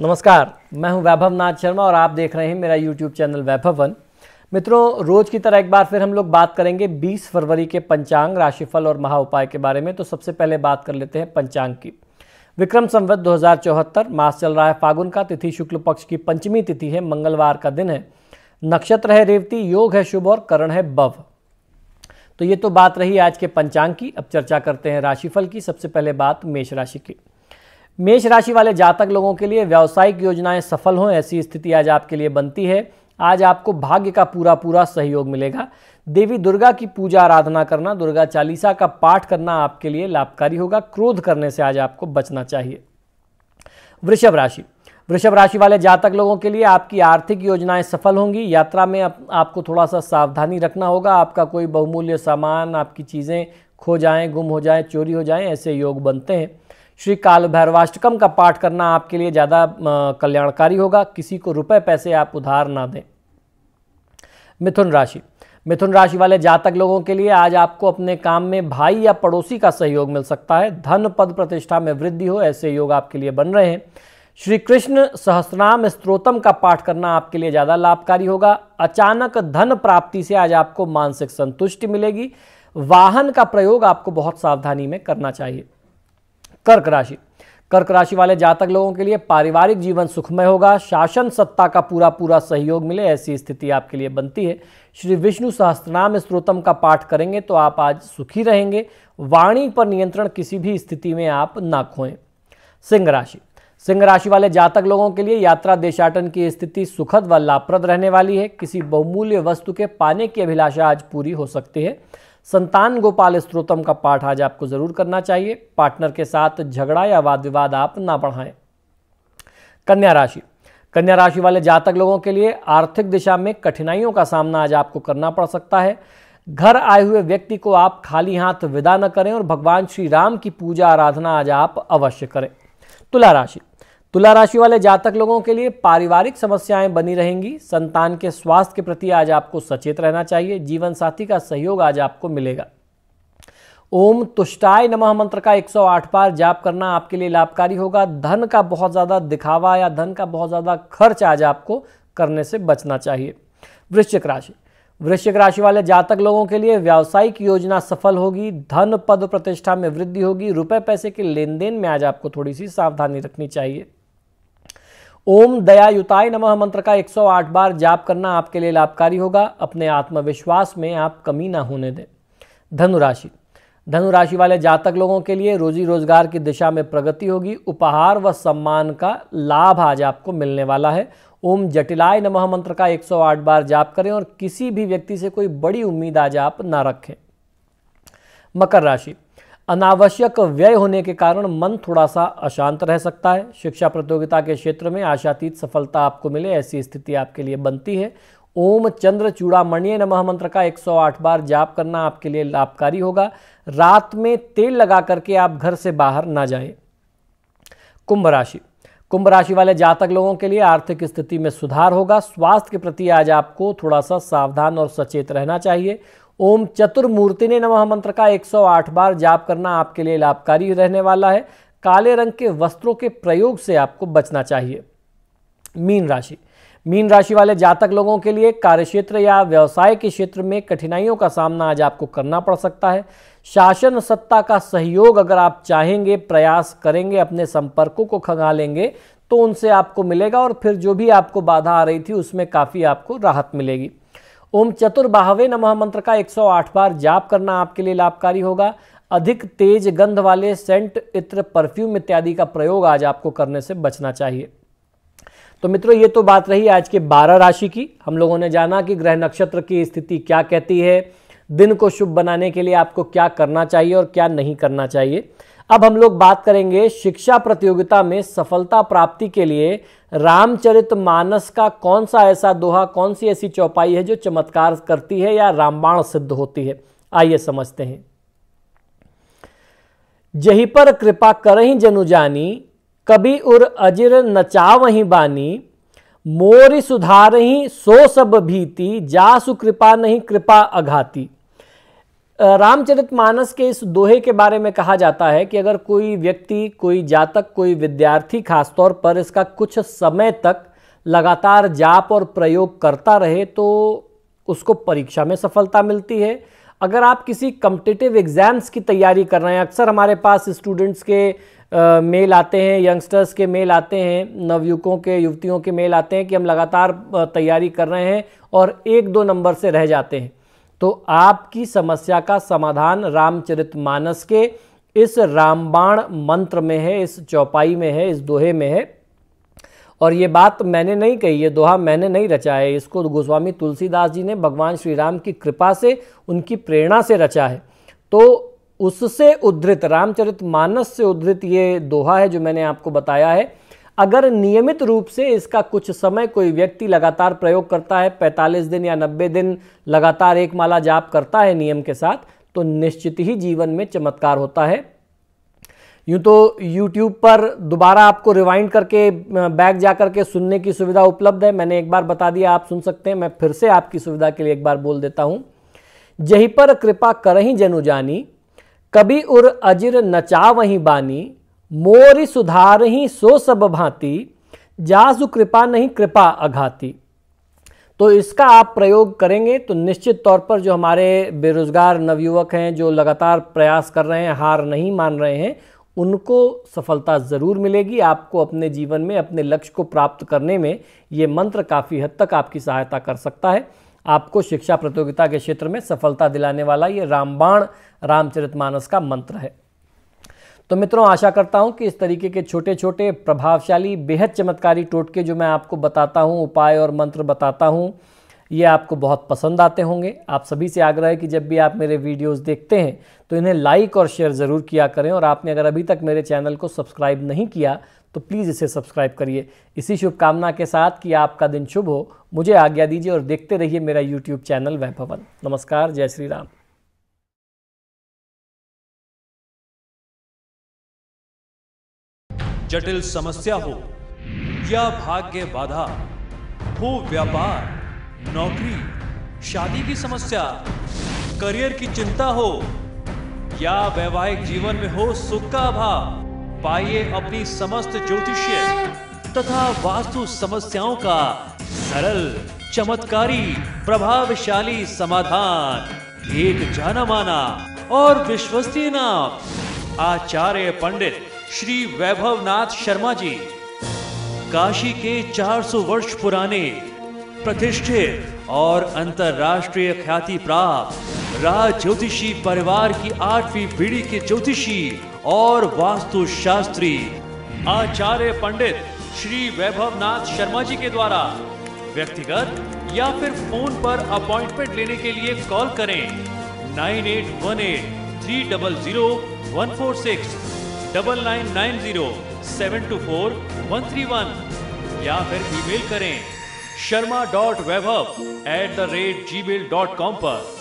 नमस्कार मैं हूं वैभव नाथ शर्मा और आप देख रहे हैं मेरा यूट्यूब चैनल वैभव वन मित्रों रोज की तरह एक बार फिर हम लोग बात करेंगे 20 फरवरी के पंचांग राशिफल और महा उपाय के बारे में तो सबसे पहले बात कर लेते हैं पंचांग की विक्रम संवत दो मास चल रहा है फागुन का तिथि शुक्ल पक्ष की पंचमी तिथि है मंगलवार का दिन है नक्षत्र है रेवती योग है शुभ और करण है बव तो ये तो बात रही आज के पंचांग की अब चर्चा करते हैं राशिफल की सबसे पहले बात मेष राशि की मेष राशि वाले जातक लोगों के लिए व्यावसायिक योजनाएं सफल हों ऐसी स्थिति आज आपके लिए बनती है आज आपको भाग्य का पूरा पूरा सहयोग मिलेगा देवी दुर्गा की पूजा आराधना करना दुर्गा चालीसा का पाठ करना आपके लिए लाभकारी होगा क्रोध करने से आज आपको बचना चाहिए वृषभ राशि वृषभ राशि वाले जातक लोगों के लिए आपकी आर्थिक योजनाएं सफल होंगी यात्रा में आप, आपको थोड़ा सा सावधानी रखना होगा आपका कोई बहुमूल्य सामान आपकी चीज़ें खो जाएं गुम हो जाएं चोरी हो जाएं ऐसे योग बनते हैं श्री काल भैरवाष्टकम का पाठ करना आपके लिए ज़्यादा कल्याणकारी होगा किसी को रुपए पैसे आप उधार ना दें मिथुन राशि मिथुन राशि वाले जातक लोगों के लिए आज आपको अपने काम में भाई या पड़ोसी का सहयोग मिल सकता है धन पद प्रतिष्ठा में वृद्धि हो ऐसे योग आपके लिए बन रहे हैं श्री कृष्ण सहस्रनाम स्त्रोतम का पाठ करना आपके लिए ज़्यादा लाभकारी होगा अचानक धन प्राप्ति से आज आपको मानसिक संतुष्टि मिलेगी वाहन का प्रयोग आपको बहुत सावधानी में करना चाहिए कर्क राशि कर्क राशि वाले जातक लोगों के लिए पारिवारिक जीवन सुखमय होगा शासन सत्ता का पूरा पूरा सहयोग मिले ऐसी स्थिति आपके लिए बनती है श्री विष्णु सहस्त्रनाम स्त्रोतम का पाठ करेंगे तो आप आज सुखी रहेंगे वाणी पर नियंत्रण किसी भी स्थिति में आप ना खोएं सिंह राशि सिंह राशि वाले जातक लोगों के लिए यात्रा देशाटन की स्थिति सुखद व लाभप्रद रहने वाली है किसी बहुमूल्य वस्तु के पाने की अभिलाषा आज पूरी हो सकती है संतान गोपाल स्त्रोतम का पाठ आज आपको जरूर करना चाहिए पार्टनर के साथ झगड़ा या वाद विवाद आप ना बढ़ाएं कन्या राशि कन्या राशि वाले जातक लोगों के लिए आर्थिक दिशा में कठिनाइयों का सामना आज आपको करना पड़ सकता है घर आए हुए व्यक्ति को आप खाली हाथ विदा न करें और भगवान श्री राम की पूजा आराधना आज आप अवश्य करें तुला राशि तुला राशि वाले जातक लोगों के लिए पारिवारिक समस्याएं बनी रहेंगी संतान के स्वास्थ्य के प्रति आज आपको सचेत रहना चाहिए जीवन साथी का सहयोग आज आपको मिलेगा ओम तुष्टाय नमः मंत्र का 108 बार जाप करना आपके लिए लाभकारी होगा धन का बहुत ज़्यादा दिखावा या धन का बहुत ज़्यादा खर्च आज आपको करने से बचना चाहिए वृश्चिक राशि वृश्चिक राशि वाले जातक लोगों के लिए व्यावसायिक योजना सफल होगी धन पद प्रतिष्ठा में वृद्धि होगी रुपए पैसे के लेन देन में आज आपको थोड़ी सी सावधानी रखनी चाहिए ओम दयायुताय नमः मंत्र का 108 बार जाप करना आपके लिए लाभकारी होगा अपने आत्मविश्वास में आप कमी ना होने दें धनुराशि धनुराशि वाले जातक लोगों के लिए रोजी रोजगार की दिशा में प्रगति होगी उपहार व सम्मान का लाभ आज आपको मिलने वाला है ओम जटिलाय नमः मंत्र का 108 बार जाप करें और किसी भी व्यक्ति से कोई बड़ी उम्मीद आज आप ना रखें मकर राशि अनावश्यक व्यय होने के कारण मन थोड़ा सा अशांत रह सकता है शिक्षा प्रतियोगिता के क्षेत्र में आशातीत सफलता आपको मिले ऐसी स्थिति आपके लिए बनती है ओम चंद्र चूड़ामणि नमः मंत्र का 108 बार जाप करना आपके लिए लाभकारी होगा रात में तेल लगा करके आप घर से बाहर ना जाएं कुंभ राशि कुंभ राशि वाले जातक लोगों के लिए आर्थिक स्थिति में सुधार होगा स्वास्थ्य के प्रति आज आपको थोड़ा सा सावधान और सचेत रहना चाहिए ओम चतुर्मूर्ति ने नमः मंत्र का 108 बार जाप करना आपके लिए लाभकारी रहने वाला है काले रंग के वस्त्रों के प्रयोग से आपको बचना चाहिए मीन राशि मीन राशि वाले जातक लोगों के लिए कार्यक्षेत्र या व्यवसाय के क्षेत्र में कठिनाइयों का सामना आज आपको करना पड़ सकता है शासन सत्ता का सहयोग अगर आप चाहेंगे प्रयास करेंगे अपने संपर्कों को खंगालेंगे तो उनसे आपको मिलेगा और फिर जो भी आपको बाधा आ रही थी उसमें काफ़ी आपको राहत मिलेगी ओम चतुर्बाहवे नमः मंत्र का 108 बार जाप करना आपके लिए लाभकारी होगा अधिक तेज गंध वाले सेंट इत्र परफ्यूम इत्यादि का प्रयोग आज आपको करने से बचना चाहिए तो मित्रों ये तो बात रही आज के 12 राशि की हम लोगों ने जाना कि ग्रह नक्षत्र की स्थिति क्या कहती है दिन को शुभ बनाने के लिए आपको क्या करना चाहिए और क्या नहीं करना चाहिए अब हम लोग बात करेंगे शिक्षा प्रतियोगिता में सफलता प्राप्ति के लिए रामचरित मानस का कौन सा ऐसा दोहा कौन सी ऐसी चौपाई है जो चमत्कार करती है या रामबाण सिद्ध होती है आइए समझते हैं जही पर कृपा करही जनु जानी कभी उर अजिर नचावही बानी मोरी सुधारही सो सब भीति जासु कृपा नहीं कृपा अघाती रामचरितमानस के इस दोहे के बारे में कहा जाता है कि अगर कोई व्यक्ति कोई जातक कोई विद्यार्थी खासतौर पर इसका कुछ समय तक लगातार जाप और प्रयोग करता रहे तो उसको परीक्षा में सफलता मिलती है अगर आप किसी कम्पिटिटिव एग्ज़ाम्स की तैयारी कर रहे हैं अक्सर हमारे पास स्टूडेंट्स के आ, मेल आते हैं यंगस्टर्स के मेल आते हैं नवयुवकों के युवतियों के मेल आते हैं कि हम लगातार तैयारी कर रहे हैं और एक दो नंबर से रह जाते हैं तो आपकी समस्या का समाधान रामचरितमानस के इस रामबाण मंत्र में है इस चौपाई में है इस दोहे में है और ये बात मैंने नहीं कही ये दोहा मैंने नहीं रचा है इसको तो गोस्वामी तुलसीदास जी ने भगवान श्री राम की कृपा से उनकी प्रेरणा से रचा है तो उससे उद्धृत रामचरित मानस से उद्धृत ये दोहा है जो मैंने आपको बताया है अगर नियमित रूप से इसका कुछ समय कोई व्यक्ति लगातार प्रयोग करता है 45 दिन या 90 दिन लगातार एक माला जाप करता है नियम के साथ तो निश्चित ही जीवन में चमत्कार होता है यूँ तो YouTube पर दोबारा आपको रिवाइंड करके बैक जा करके सुनने की सुविधा उपलब्ध है मैंने एक बार बता दिया आप सुन सकते हैं मैं फिर से आपकी सुविधा के लिए एक बार बोल देता हूँ जही पर कृपा करही जनु जानी कभी उर अजिर नचा वहीं बानी मोरी सुधार ही सो सब भांति जासु कृपा नहीं कृपा अघाती तो इसका आप प्रयोग करेंगे तो निश्चित तौर पर जो हमारे बेरोजगार नवयुवक हैं जो लगातार प्रयास कर रहे हैं हार नहीं मान रहे हैं उनको सफलता ज़रूर मिलेगी आपको अपने जीवन में अपने लक्ष्य को प्राप्त करने में ये मंत्र काफ़ी हद तक आपकी सहायता कर सकता है आपको शिक्षा प्रतियोगिता के क्षेत्र में सफलता दिलाने वाला ये रामबाण रामचरितमानस का मंत्र है तो मित्रों आशा करता हूं कि इस तरीके के छोटे छोटे प्रभावशाली बेहद चमत्कारी टोटके जो मैं आपको बताता हूं उपाय और मंत्र बताता हूं ये आपको बहुत पसंद आते होंगे आप सभी से आग्रह है कि जब भी आप मेरे वीडियोस देखते हैं तो इन्हें लाइक और शेयर ज़रूर किया करें और आपने अगर अभी तक मेरे चैनल को सब्सक्राइब नहीं किया तो प्लीज़ इसे सब्सक्राइब करिए इसी शुभकामना के साथ कि आपका दिन शुभ हो मुझे आज्ञा दीजिए और देखते रहिए मेरा यूट्यूब चैनल वैभवन नमस्कार जय श्री राम जटिल समस्या हो या भाग्य बाधा हो व्यापार नौकरी शादी की समस्या करियर की चिंता हो या वैवाहिक जीवन में हो सुख का अभाव पाइए अपनी समस्त ज्योतिषीय तथा वास्तु समस्याओं का सरल चमत्कारी प्रभावशाली समाधान एक जाना माना और विश्वसनीय नाम आचार्य पंडित श्री वैभवनाथ शर्मा जी काशी के 400 वर्ष पुराने प्रतिष्ठित और अंतर्राष्ट्रीय ख्याति प्राप्त राज ज्योतिषी परिवार की आठवीं पीढ़ी के ज्योतिषी और वास्तुशास्त्री आचार्य पंडित श्री वैभवनाथ शर्मा जी के द्वारा व्यक्तिगत या फिर फोन पर अपॉइंटमेंट लेने के लिए कॉल करें nine eight one eight three double zero one four six double nine nine zero seven two four one three one या फिर ईमेल करें Sharma dot Vaibhav at the rate Gmail dot com पर